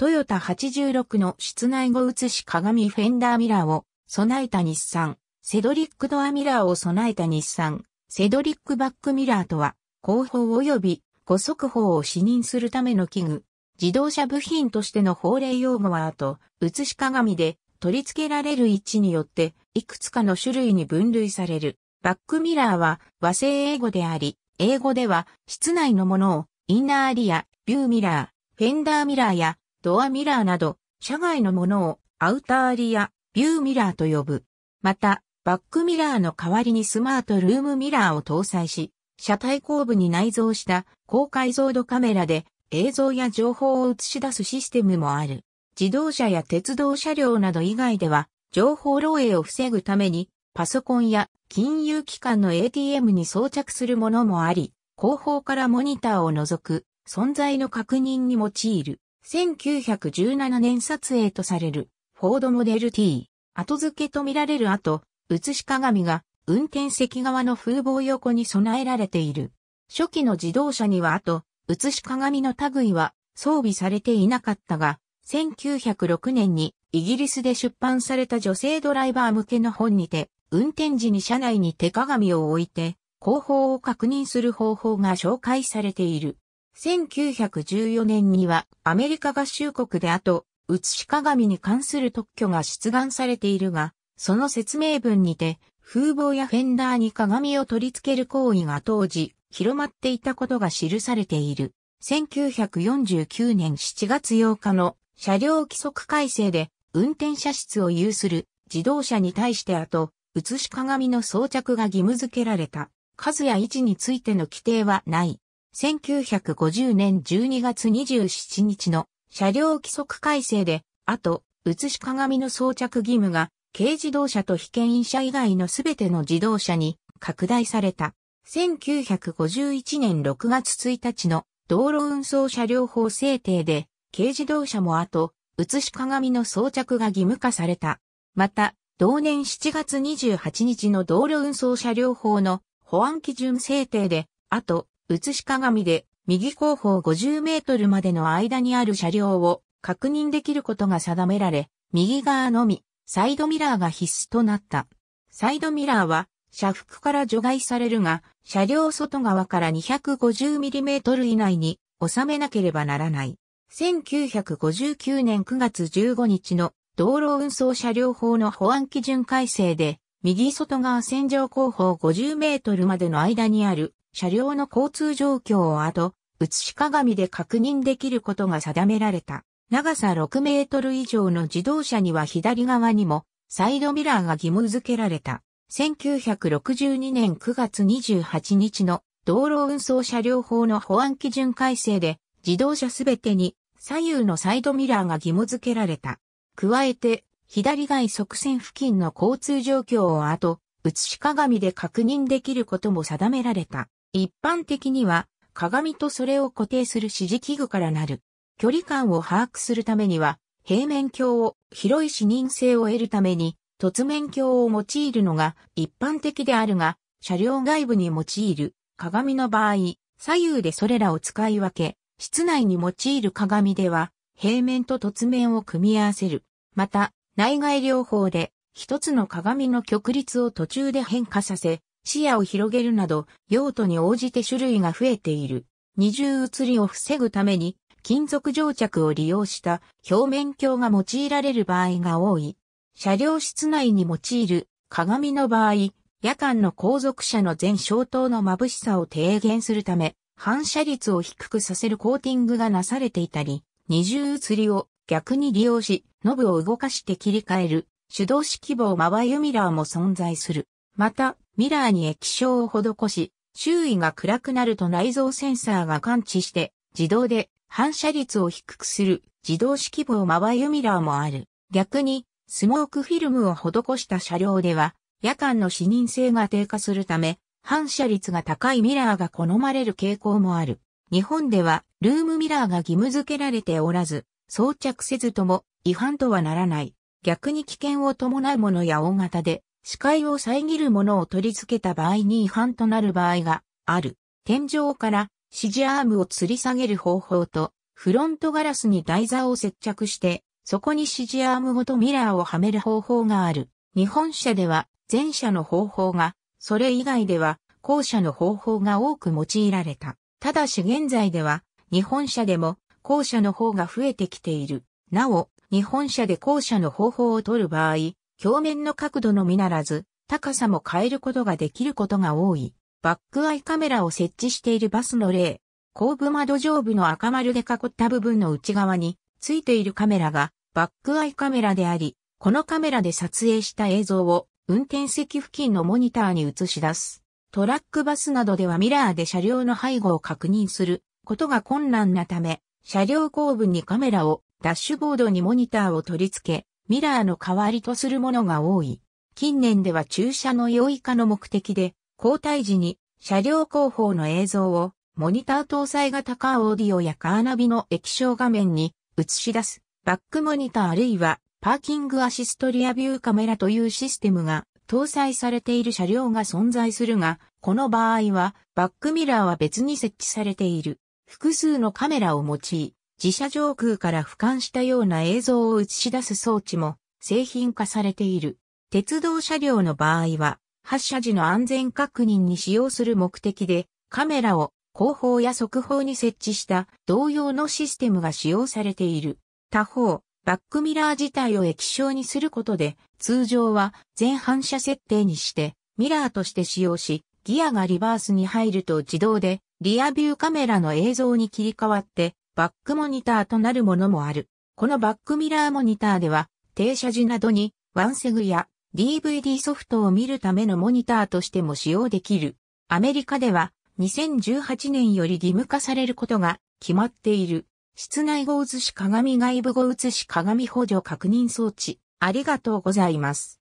トヨタ86の室内後写し鏡フェンダーミラーを備えた日産、セドリックドアミラーを備えた日産、セドリックバックミラーとは、後方及び後速報を視認するための器具。自動車部品としての法令用語は後、写し鏡で取り付けられる位置によって、いくつかの種類に分類される。バックミラーは和製英語であり、英語では室内のものをインナーリア、ビューミラー、フェンダーミラーやドアミラーなど、車外のものをアウターリア、ビューミラーと呼ぶ。また、バックミラーの代わりにスマートルームミラーを搭載し、車体後部に内蔵した高解像度カメラで映像や情報を映し出すシステムもある。自動車や鉄道車両など以外では、情報漏洩を防ぐために、パソコンや金融機関の ATM に装着するものもあり、後方からモニターを除く存在の確認に用いる。1917年撮影とされるフォードモデル T、後付けとみられる後、写し鏡が運転席側の風防横に備えられている。初期の自動車には後、写し鏡の類は装備されていなかったが、1906年にイギリスで出版された女性ドライバー向けの本にて、運転時に車内に手鏡を置いて、後方を確認する方法が紹介されている。1914年にはアメリカ合衆国であと、写し鏡に関する特許が出願されているが、その説明文にて、風貌やフェンダーに鏡を取り付ける行為が当時広まっていたことが記されている。1949年7月8日の車両規則改正で運転者室を有する自動車に対してあと、写し鏡の装着が義務付けられた。数や位置についての規定はない。1950年12月27日の車両規則改正で、あと、写し鏡の装着義務が、軽自動車と被験者以外のすべての自動車に拡大された。1951年6月1日の道路運送車両法制定で、軽自動車もあと、写し鏡の装着が義務化された。また、同年7月28日の道路運送車両法の保安基準制定で、あと、写し鏡で右後方50メートルまでの間にある車両を確認できることが定められ、右側のみサイドミラーが必須となった。サイドミラーは車幅から除外されるが、車両外側から2 5 0トル以内に収めなければならない。1959年9月15日の道路運送車両法の保安基準改正で、右外側線上後方50メートルまでの間にある車両の交通状況を後、写し鏡で確認できることが定められた。長さ6メートル以上の自動車には左側にもサイドミラーが義務付けられた。1962年9月28日の道路運送車両法の保安基準改正で自動車すべてに左右のサイドミラーが義務付けられた。加えて左外側線付近の交通状況を後、写し鏡で確認できることも定められた。一般的には、鏡とそれを固定する支持器具からなる。距離感を把握するためには、平面鏡を広い視認性を得るために、凸面鏡を用いるのが一般的であるが、車両外部に用いる鏡の場合、左右でそれらを使い分け、室内に用いる鏡では、平面と凸面を組み合わせる。また、内外両方で、一つの鏡の曲率を途中で変化させ、視野を広げるなど、用途に応じて種類が増えている。二重移りを防ぐために、金属乗着を利用した表面鏡が用いられる場合が多い。車両室内に用いる鏡の場合、夜間の後続車の全消灯の眩しさを低減するため、反射率を低くさせるコーティングがなされていたり、二重移りを逆に利用し、ノブを動かして切り替える手動式棒まわユミラーも存在する。また、ミラーに液晶を施し、周囲が暗くなると内蔵センサーが感知して、自動で反射率を低くする自動式棒まばゆミラーもある。逆に、スモークフィルムを施した車両では、夜間の視認性が低下するため、反射率が高いミラーが好まれる傾向もある。日本では、ルームミラーが義務付けられておらず、装着せずとも違反とはならない。逆に危険を伴うものや大型で視界を遮るものを取り付けた場合に違反となる場合がある。天井から指示アームを吊り下げる方法と、フロントガラスに台座を接着して、そこに指示アームごとミラーをはめる方法がある。日本車では前者の方法が、それ以外では後者の方法が多く用いられた。ただし現在では日本車でも後者の方が増えてきている。なお、日本車で後車の方法を取る場合、表面の角度のみならず、高さも変えることができることが多い。バックアイカメラを設置しているバスの例、後部窓上部の赤丸で囲った部分の内側についているカメラがバックアイカメラであり、このカメラで撮影した映像を運転席付近のモニターに映し出す。トラックバスなどではミラーで車両の背後を確認することが困難なため、車両後部にカメラをダッシュボードにモニターを取り付け、ミラーの代わりとするものが多い。近年では駐車の良い化の目的で、交代時に車両後方の映像をモニター搭載型カーオーディオやカーナビの液晶画面に映し出すバックモニターあるいはパーキングアシストリアビューカメラというシステムが搭載されている車両が存在するが、この場合はバックミラーは別に設置されている複数のカメラを用い、自社上空から俯瞰したような映像を映し出す装置も製品化されている。鉄道車両の場合は、発車時の安全確認に使用する目的で、カメラを後方や側方に設置した同様のシステムが使用されている。他方、バックミラー自体を液晶にすることで、通常は前反射設定にして、ミラーとして使用し、ギアがリバースに入ると自動でリアビューカメラの映像に切り替わってバックモニターとなるものもある。このバックミラーモニターでは、停車時などにワンセグや DVD ソフトを見るためのモニターとしても使用できる。アメリカでは2018年より義務化されることが決まっている。室内後映し鏡外部後映し鏡補助確認装置。ありがとうございます。